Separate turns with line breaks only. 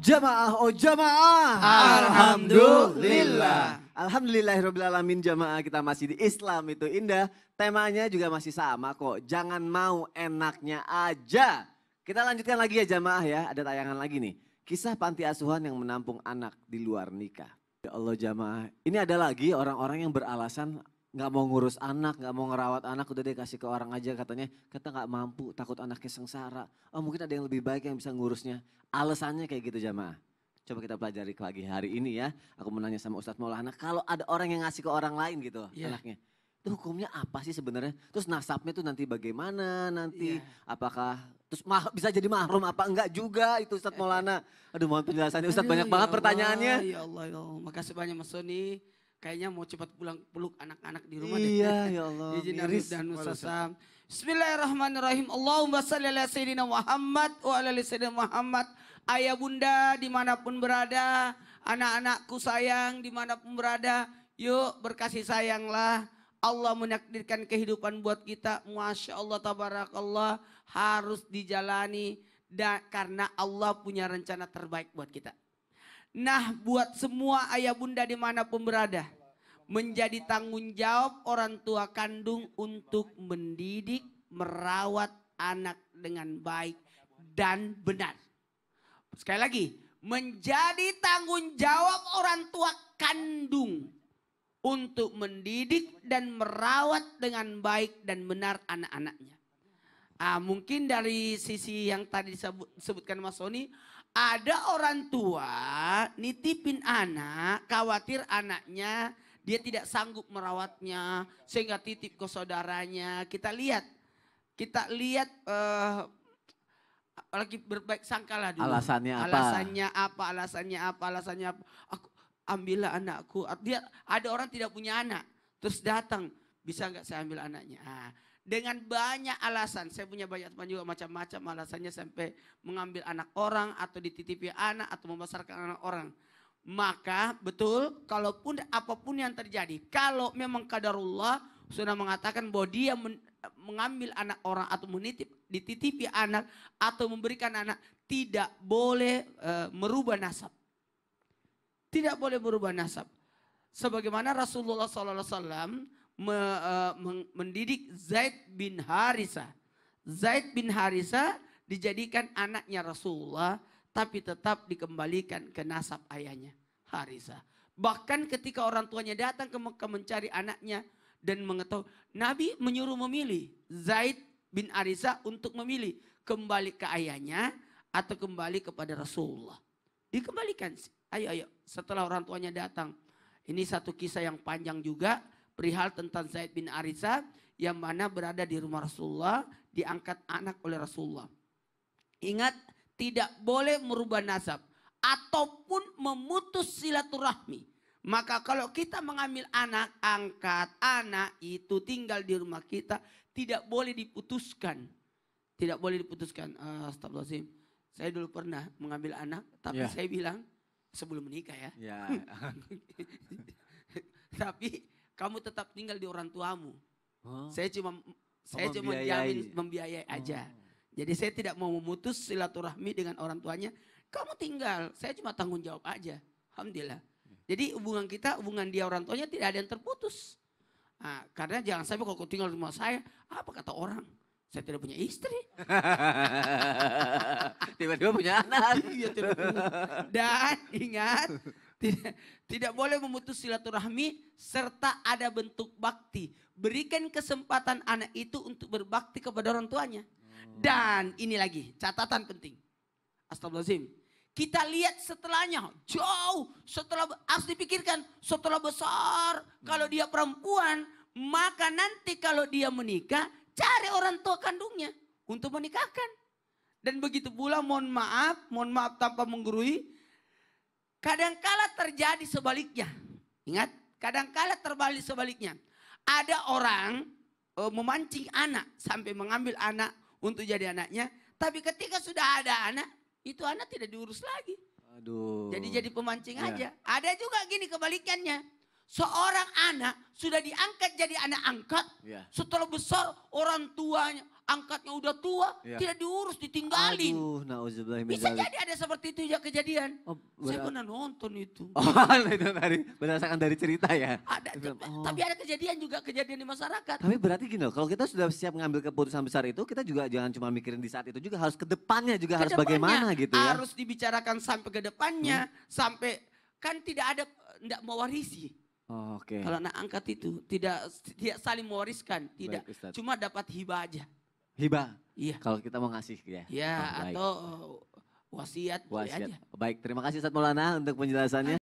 Jamaah, oh jamaah. Alhamdulillah. Alhamdulillahirrahmanirrahim jamaah kita masih di Islam itu indah. Temanya juga masih sama kok. Jangan mau enaknya aja. Kita lanjutkan lagi ya jamaah ya. Ada tayangan lagi nih. Kisah panti asuhan yang menampung anak di luar nikah. Ya Allah jamaah. Ini ada lagi orang-orang yang beralasan nggak mau ngurus anak, nggak mau ngerawat anak, udah deh kasih ke orang aja katanya, kata nggak mampu, takut anaknya sengsara. Oh mungkin ada yang lebih baik yang bisa ngurusnya. Alasannya kayak gitu jamaah. Coba kita pelajari lagi hari ini ya. Aku mau nanya sama Ustadz Maulana, kalau ada orang yang ngasih ke orang lain gitu yeah. anaknya. Itu hukumnya apa sih sebenarnya? Terus nasabnya tuh nanti bagaimana nanti? Yeah. Apakah terus mah, bisa jadi mahrum apa enggak juga itu Ustadz Maulana. Aduh mohon penjelasannya Ustadz Aduh, banyak ya banget Allah, pertanyaannya. Ya
Allah, ya Allah, makasih banyak Mas Soni kayaknya mau cepat pulang peluk anak-anak di rumah iya, deh. Iya ya Allah. Izin Arif dan Musasam. Bismillahirrahmanirrahim. Allahumma salli ala Sayyidina Muhammad wa ala Sayyidina Muhammad. Ayah bunda dimanapun berada, anak-anakku sayang dimanapun berada, yuk berkasih sayanglah. Allah menakdirkan kehidupan buat kita, Masya Allah, Tabarakallah, harus dijalani. Dan karena Allah punya rencana terbaik buat kita. Nah buat semua ayah bunda dimanapun berada. Menjadi tanggung jawab orang tua kandung untuk mendidik, merawat anak dengan baik dan benar. Sekali lagi, menjadi tanggung jawab orang tua kandung untuk mendidik dan merawat dengan baik dan benar anak-anaknya. Ah, mungkin dari sisi yang tadi disebutkan Mas Soni, ada orang tua nitipin anak, khawatir anaknya dia tidak sanggup merawatnya sehingga titip ke saudaranya. Kita lihat, kita lihat uh, lagi berbaik sangkalah dulu. Alasannya apa? Alasannya apa? Alasannya apa? Alasannya apa? Aku ambillah anakku. Dia ada orang tidak punya anak, terus datang, bisa nggak saya ambil anaknya? Ah dengan banyak alasan. Saya punya banyak teman juga macam-macam alasannya sampai mengambil anak orang atau dititipi anak atau membesarkan anak orang. Maka betul kalaupun apapun yang terjadi, kalau memang kadarullah sudah mengatakan bahwa dia men, mengambil anak orang atau menitip dititipi anak atau memberikan anak tidak boleh e, merubah nasab. Tidak boleh merubah nasab. Sebagaimana Rasulullah SAW me, uh, mendidik Zaid bin Harisa. Zaid bin Harisa dijadikan anaknya Rasulullah tapi tetap dikembalikan ke nasab ayahnya Harisa. Bahkan ketika orang tuanya datang ke Mekah mencari anaknya dan mengetahui Nabi menyuruh memilih Zaid bin Harisa untuk memilih kembali ke ayahnya atau kembali kepada Rasulullah. Dikembalikan. Ayo ayo setelah orang tuanya datang. Ini satu kisah yang panjang juga perihal tentang Zaid bin Arisa yang mana berada di rumah Rasulullah diangkat anak oleh Rasulullah. Ingat tidak boleh merubah nasab ataupun memutus silaturahmi. Maka kalau kita mengambil anak angkat, anak itu tinggal di rumah kita tidak boleh diputuskan. Tidak boleh diputuskan. Uh, Astagfirullahaladzim. Saya dulu pernah mengambil anak tapi yeah. saya bilang sebelum menikah ya. Yeah. tapi kamu tetap tinggal di orang tuamu. Huh? Oh. Saya cuma saya cuma jamin membiayai aja. Oh. Jadi saya tidak mau memutus silaturahmi dengan orang tuanya. Kamu tinggal, saya cuma tanggung jawab aja. Alhamdulillah. Jadi hubungan kita, hubungan dia orang tuanya tidak ada yang terputus. Nah, karena jangan sampai kalau tinggal di rumah saya, apa kata orang? Saya tidak punya istri.
Tiba-tiba punya anak. Iya,
Dan ingat, tidak, tidak boleh memutus silaturahmi serta ada bentuk bakti. Berikan kesempatan anak itu untuk berbakti kepada orang tuanya. Hmm. Dan ini lagi catatan penting. Astagfirullahaladzim. Kita lihat setelahnya jauh setelah harus dipikirkan setelah besar kalau hmm. dia perempuan maka nanti kalau dia menikah cari orang tua kandungnya untuk menikahkan. Dan begitu pula mohon maaf, mohon maaf tanpa menggurui Kadangkala terjadi sebaliknya. Ingat, kadangkala terbalik sebaliknya. Ada orang e, memancing anak sampai mengambil anak untuk jadi anaknya. Tapi ketika sudah ada anak, itu anak tidak diurus lagi.
Aduh. Jadi jadi
pemancing ya. aja. Ada juga gini kebalikannya. Seorang anak sudah diangkat jadi anak angkat. Ya. Setelah besar orang tuanya, angkatnya udah tua, ya. tidak diurus, ditinggalin.
Aduh, Bisa jadi
ada seperti itu ya kejadian. Oh, Saya pernah nonton itu.
Oh, itu dari berdasarkan dari cerita ya. Ada, oh. tapi
ada kejadian juga kejadian di masyarakat.
Tapi berarti gini loh, kalau kita sudah siap mengambil keputusan besar itu, kita juga jangan cuma mikirin di saat itu juga harus ke depannya juga harus bagaimana gitu ya. Harus
dibicarakan sampai ke depannya, hmm. sampai kan tidak ada tidak mewarisi.
Oh, Oke. Okay. Kalau anak
angkat itu tidak tidak saling mewariskan, tidak. Baik, cuma dapat hibah aja.
Hibah. Iya. Kalau kita mau ngasih ya. Iya, oh, atau
oh, wasiat, wasiat. Aja.
Baik, terima kasih Ustaz Maulana untuk penjelasannya.